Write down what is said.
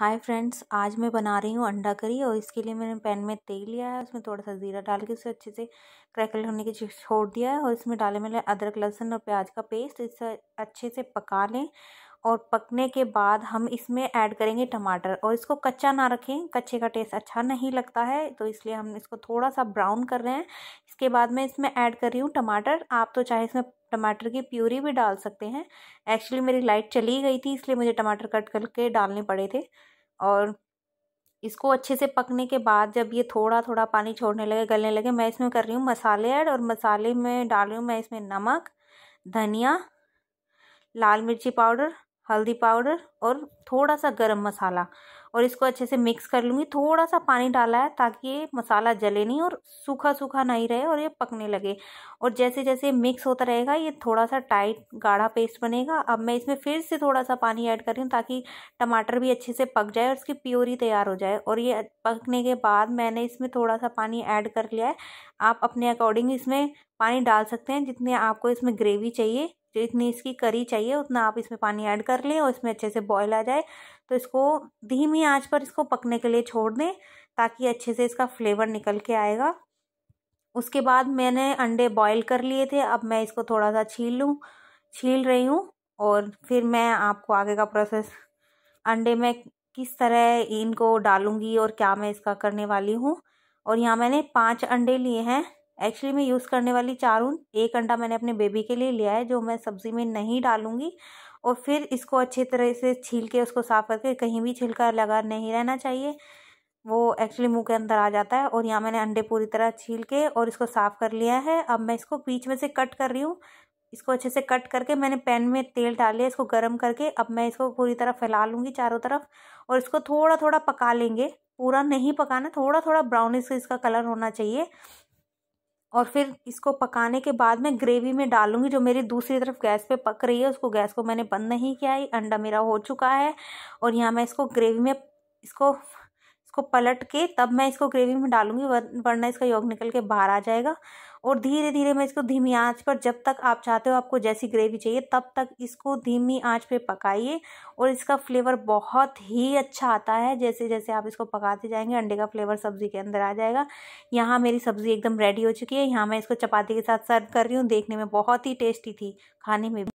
hi friends आज मैं बना रही हूँ अंडा करी और इसके लिए मैंने पैन में तेल लिया है उसमें थोड़ा सा ज़ीरा डाल के उसे अच्छे से क्रैकल होने के छोड़ दिया है और इसमें डाले मैंने अदरक लहसुन और प्याज का पेस्ट इसे अच्छे से पका लें और पकने के बाद हम इसमें ऐड करेंगे टमाटर और इसको कच्चा ना रखें कच्चे का टेस्ट अच्छा नहीं लगता है तो इसलिए हम इसको थोड़ा सा ब्राउन कर रहे हैं इसके बाद मैं इसमें ऐड कर रही हूँ टमाटर आप तो चाहे इसमें टमाटर की प्यूरी भी डाल सकते हैं एक्चुअली मेरी लाइट चली गई थी इसलिए मुझे टमाटर कट करके डालने पड़े थे और इसको अच्छे से पकने के बाद जब ये थोड़ा थोड़ा पानी छोड़ने लगे गलने लगे मैं इसमें कर रही हूँ मसाले ऐड और मसाले में डाल रही हूँ मैं इसमें नमक धनिया लाल मिर्ची पाउडर हल्दी पाउडर और थोड़ा सा गरम मसाला और इसको अच्छे से मिक्स कर लूँगी थोड़ा सा पानी डाला है ताकि ये मसाला जले नहीं और सूखा सूखा नहीं रहे और ये पकने लगे और जैसे जैसे मिक्स होता रहेगा ये थोड़ा सा टाइट गाढ़ा पेस्ट बनेगा अब मैं इसमें फिर से थोड़ा सा पानी ऐड कर रही हूँ ताकि टमाटर भी अच्छे से पक जाए और उसकी प्योरी तैयार हो जाए और ये पकने के बाद मैंने इसमें थोड़ा सा पानी ऐड कर लिया है आप अपने अकॉर्डिंग इसमें पानी डाल सकते हैं जितने आपको इसमें ग्रेवी चाहिए जितनी इसकी करी चाहिए उतना आप इसमें पानी ऐड कर लें और इसमें अच्छे से बॉयल आ जाए तो इसको धीमी आंच पर इसको पकने के लिए छोड़ दें ताकि अच्छे से इसका फ्लेवर निकल के आएगा उसके बाद मैंने अंडे बॉयल कर लिए थे अब मैं इसको थोड़ा सा छील लूँ छील रही हूँ और फिर मैं आपको आगे का प्रोसेस अंडे में किस तरह इनको डालूँगी और क्या मैं इसका करने वाली हूँ और यहाँ मैंने पाँच अंडे लिए हैं एक्चुअली मैं यूज़ करने वाली चारून एक अंडा मैंने अपने बेबी के लिए लिया है जो मैं सब्ज़ी में नहीं डालूँगी और फिर इसको अच्छे तरह से छील के उसको साफ़ करके कहीं भी छिलका लगा नहीं रहना चाहिए वो एक्चुअली मुंह के अंदर आ जाता है और यहाँ मैंने अंडे पूरी तरह छील के और इसको साफ़ कर लिया है अब मैं इसको बीच में से कट कर रही हूँ इसको अच्छे से कट करके मैंने पैन में तेल डाल लिया इसको गर्म करके अब मैं इसको पूरी तरह फैला लूँगी चारों तरफ और इसको थोड़ा थोड़ा पका लेंगे पूरा नहीं पकाना थोड़ा थोड़ा ब्राउनिश इसका कलर होना चाहिए और फिर इसको पकाने के बाद मैं ग्रेवी में डालूंगी जो मेरी दूसरी तरफ गैस पे पक रही है उसको गैस को मैंने बंद नहीं किया है अंडा मेरा हो चुका है और यहाँ मैं इसको ग्रेवी में इसको इसको पलट के तब मैं इसको ग्रेवी में डालूंगी वरना इसका योग निकल के बाहर आ जाएगा और धीरे धीरे मैं इसको धीमी आंच पर जब तक आप चाहते हो आपको जैसी ग्रेवी चाहिए तब तक इसको धीमी आंच पे पकाइए और इसका फ्लेवर बहुत ही अच्छा आता है जैसे जैसे आप इसको पकाते जाएंगे अंडे का फ्लेवर सब्ज़ी के अंदर आ जाएगा यहाँ मेरी सब्ज़ी एकदम रेडी हो चुकी है यहाँ मैं इसको चपाती के साथ सर्व कर रही हूँ देखने में बहुत ही टेस्टी थी खाने में